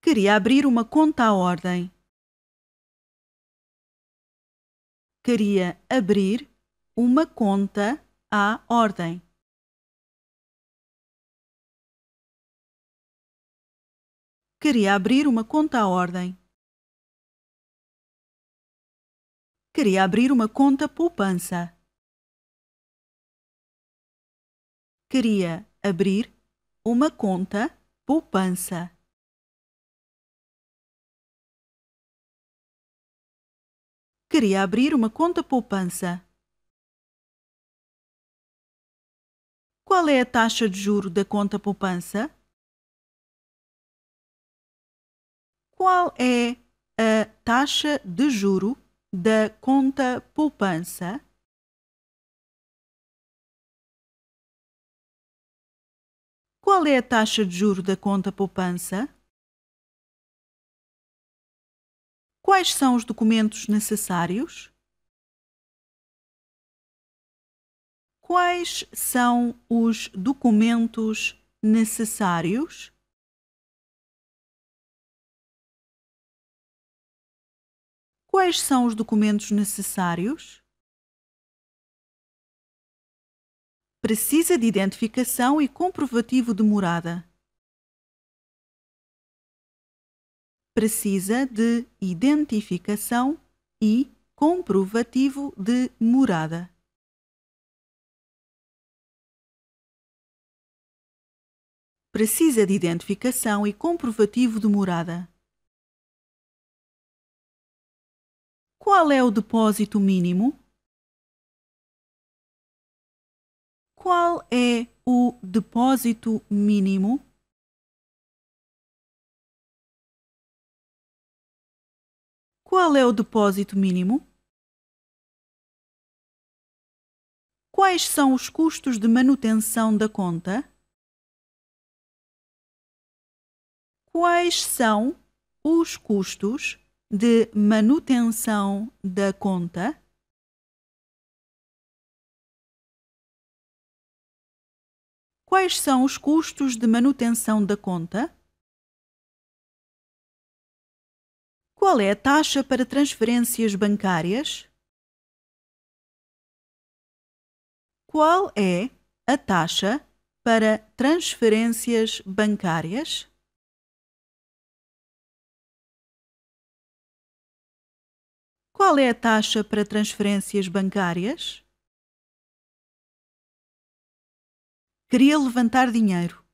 Queria abrir uma conta à ordem. Queria abrir uma conta à ordem. Queria abrir uma conta à ordem. Queria abrir uma conta poupança. Queria abrir uma conta poupança. queria abrir uma conta poupança. Qual é a taxa de juro da conta poupança? Qual é a taxa de juro da conta poupança? Qual é a taxa de juro da conta poupança? Quais são os documentos necessários? Quais são os documentos necessários? Quais são os documentos necessários? Precisa de identificação e comprovativo de morada. precisa de identificação e comprovativo de morada. Precisa de identificação e comprovativo de morada. Qual é o depósito mínimo? Qual é o depósito mínimo? Qual é o depósito mínimo? Quais são os custos de manutenção da conta? Quais são os custos de manutenção da conta? Quais são os custos de manutenção da conta? Qual é a taxa para transferências bancárias? Qual é a taxa para transferências bancárias? Qual é a taxa para transferências bancárias? Queria levantar dinheiro.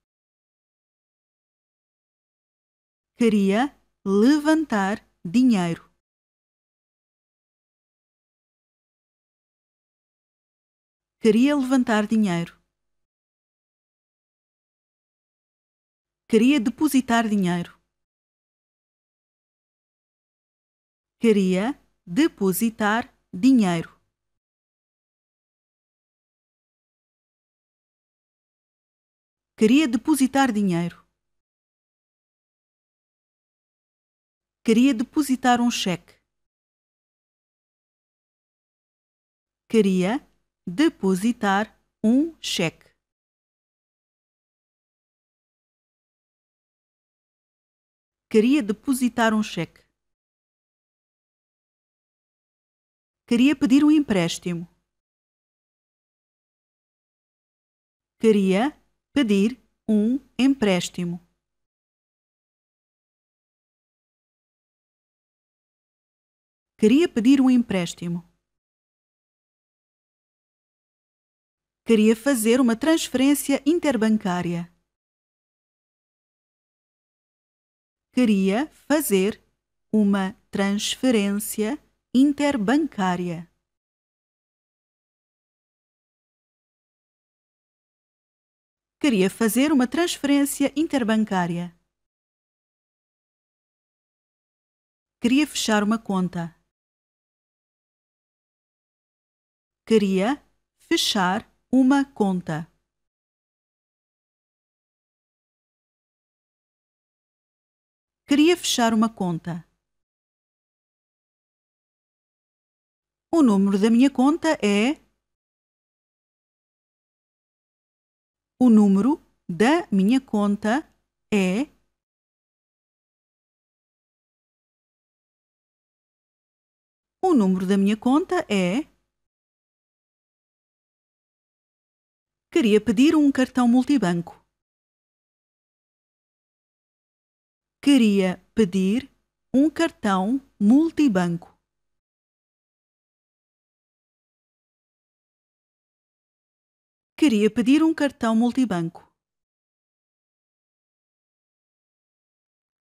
Queria levantar dinheiro queria levantar dinheiro queria depositar dinheiro queria depositar dinheiro queria depositar dinheiro Queria depositar um cheque. Queria depositar um cheque. Queria depositar um cheque. Queria pedir um empréstimo. Queria pedir um empréstimo. Queria pedir um empréstimo. Queria fazer uma transferência interbancária. Queria fazer uma transferência interbancária. Queria fazer uma transferência interbancária. Queria fechar uma conta. queria fechar uma conta. Queria fechar uma conta. O número da minha conta é. O número da minha conta é. O número da minha conta é. queria pedir um cartão multibanco. Queria pedir um cartão multibanco. Queria pedir um cartão multibanco.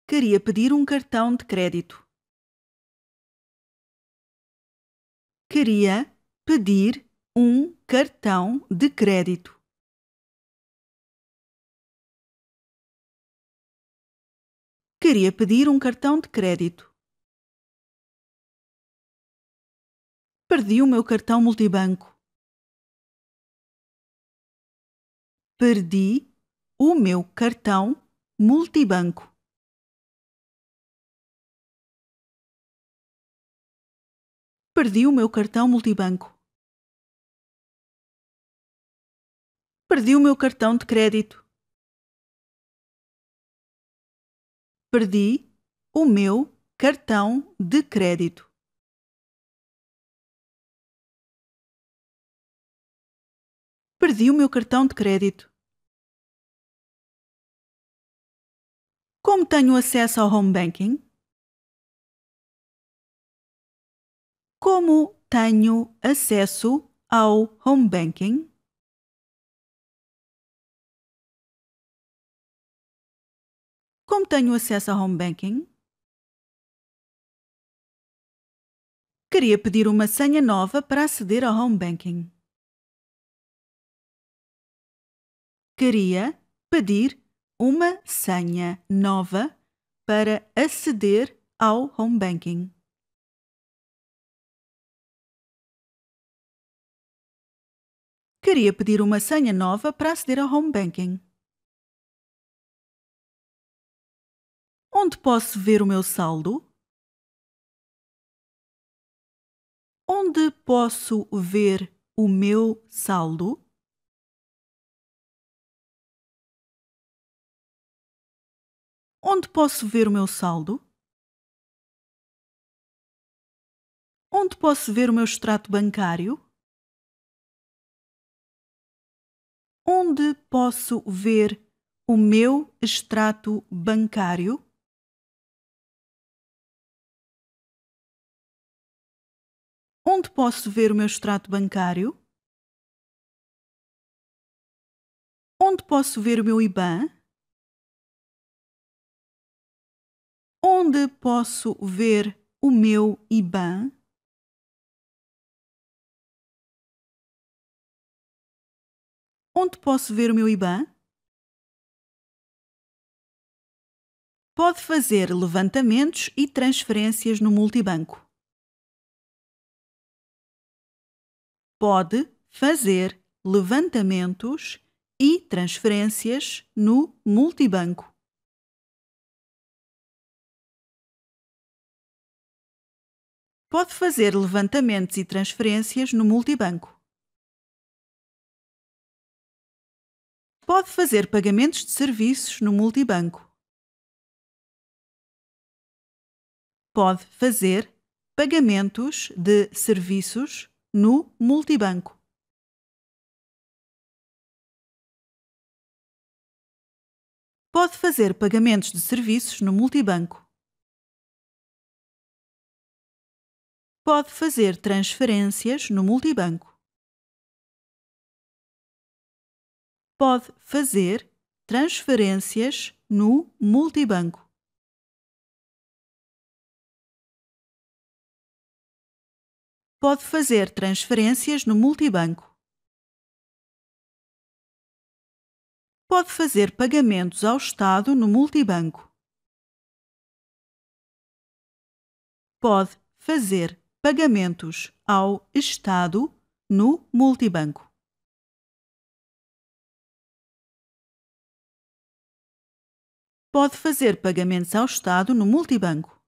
Queria pedir um cartão de crédito. Queria pedir um cartão de crédito. queria pedir um cartão de crédito. Perdi o meu cartão multibanco. Perdi o meu cartão multibanco. Perdi o meu cartão multibanco. Perdi o meu cartão de crédito. perdi o meu cartão de crédito. Perdi o meu cartão de crédito. Como tenho acesso ao home banking? Como tenho acesso ao home banking? Como tenho acesso a home banking? Queria pedir uma senha nova para aceder ao home banking. Queria pedir uma senha nova para aceder ao home banking. Queria pedir uma senha nova para aceder ao home banking. Onde posso ver o meu saldo? Onde posso ver o meu saldo? Onde posso ver o meu saldo? Onde posso ver o meu extrato bancário? Onde posso ver o meu extrato bancário? Onde posso ver o meu extrato bancário? Onde posso ver o meu IBAN? Onde posso ver o meu IBAN? Onde posso ver o meu IBAN? Pode fazer levantamentos e transferências no multibanco. pode fazer levantamentos e transferências no multibanco. Pode fazer levantamentos e transferências no multibanco. Pode fazer pagamentos de serviços no multibanco. Pode fazer pagamentos de serviços no multibanco. Pode fazer pagamentos de serviços no multibanco. Pode fazer transferências no multibanco. Pode fazer transferências no multibanco. pode fazer transferências no multibanco. Pode fazer pagamentos ao Estado no multibanco. Pode fazer pagamentos ao Estado no multibanco. Pode fazer pagamentos ao Estado no multibanco.